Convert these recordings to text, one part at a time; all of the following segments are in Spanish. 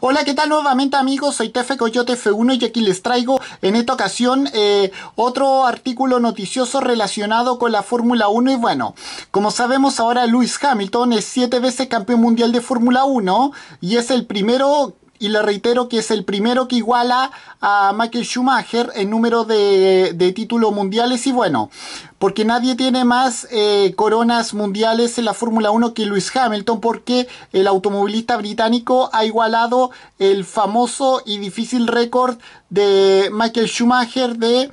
Hola, ¿qué tal nuevamente amigos? Soy Tefe Coyote F1 y aquí les traigo en esta ocasión eh, otro artículo noticioso relacionado con la Fórmula 1 y bueno, como sabemos ahora Lewis Hamilton es siete veces campeón mundial de Fórmula 1 y es el primero y le reitero que es el primero que iguala a Michael Schumacher en número de, títulos mundiales y bueno, porque nadie tiene más eh, coronas mundiales en la Fórmula 1 que Lewis Hamilton porque el automovilista británico ha igualado el famoso y difícil récord de Michael Schumacher de,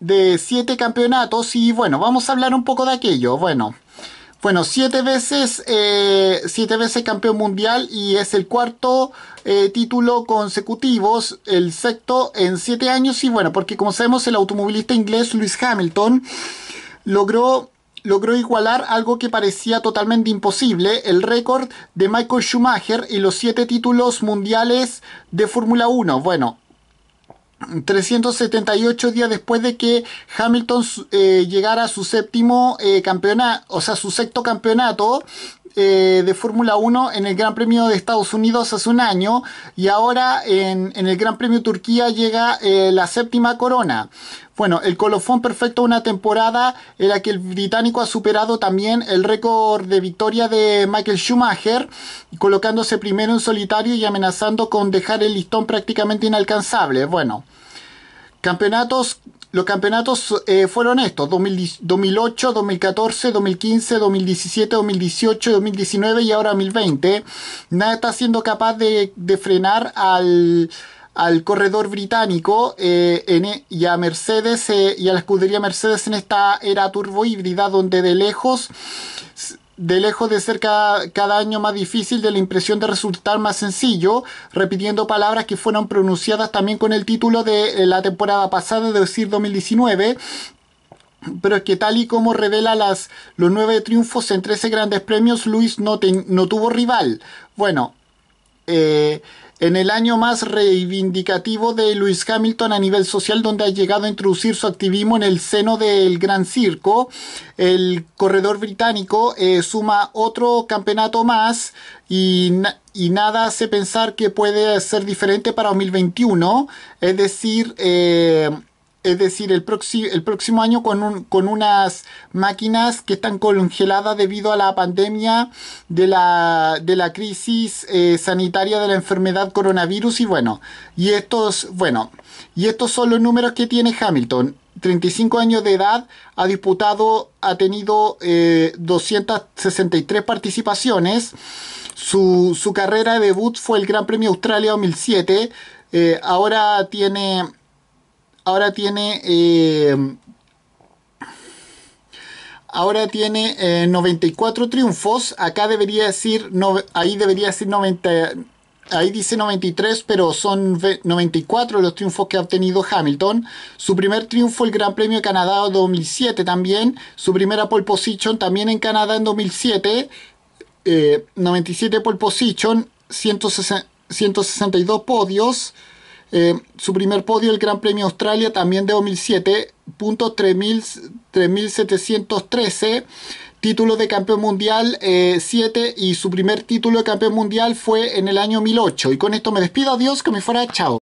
de siete campeonatos y bueno, vamos a hablar un poco de aquello, bueno. Bueno, siete veces, eh, veces campeón mundial y es el cuarto eh, título consecutivo, el sexto en siete años. Y bueno, porque como sabemos, el automovilista inglés Lewis Hamilton logró, logró igualar algo que parecía totalmente imposible, el récord de Michael Schumacher y los siete títulos mundiales de Fórmula 1. Bueno, 378 días después de que Hamilton eh, llegara a su séptimo eh, campeonato, o sea, su sexto campeonato, eh, de Fórmula 1 en el Gran Premio de Estados Unidos hace un año y ahora en, el Gran Premio Turquía llega eh, la séptima corona. Bueno, el colofón perfecto de una temporada en la que el británico ha superado también el récord de victoria de Michael Schumacher, colocándose primero en solitario y amenazando con dejar el listón prácticamente inalcanzable. Bueno, campeonatos los campeonatos eh, fueron estos, 2008, 2014, 2015, 2017, 2018, 2019 y ahora 2020. Nada está siendo capaz de, frenar al, al corredor británico eh, e, y a Mercedes eh, y a la escudería Mercedes en esta era turbo híbrida donde de lejos de lejos de ser cada, año más difícil, de la impresión de resultar más sencillo, repitiendo palabras que fueron pronunciadas también con el título de eh, la temporada pasada, de decir, 2019. Pero es que tal y como revela las, los nueve triunfos en 13 grandes premios, Luis no, no tuvo rival. Bueno, eh, en el año más reivindicativo de Lewis Hamilton a nivel social, donde ha llegado a introducir su activismo en el seno del Gran Circo, el corredor británico eh, suma otro campeonato más y, nada hace pensar que puede ser diferente para 2021. Es decir, eh, es decir, el, el próximo año con, con unas máquinas que están congeladas debido a la pandemia de la, crisis eh, sanitaria de la enfermedad coronavirus y bueno, y estos, bueno, y estos son los números que tiene Hamilton. 35 años de edad, ha disputado, ha tenido 263 eh, participaciones. Su, carrera de debut fue el Gran Premio Australia 2007. Eh, ahora tiene ahora tiene eh, ahora tiene 94 eh, triunfos acá debería decir ahí debería 90 ahí dice 93 pero son 94 los triunfos que ha obtenido Hamilton su primer triunfo el Gran Premio de Canadá 2007 también su primera pole position también en Canadá en 2007 97 eh, pole position 162 podios eh, su primer podio, el Gran Premio Australia, también de 2007, puntos 3713, título de campeón mundial 7 eh, y su primer título de campeón mundial fue en el año 2008. Y con esto me despido, adiós, que me fuera, chao.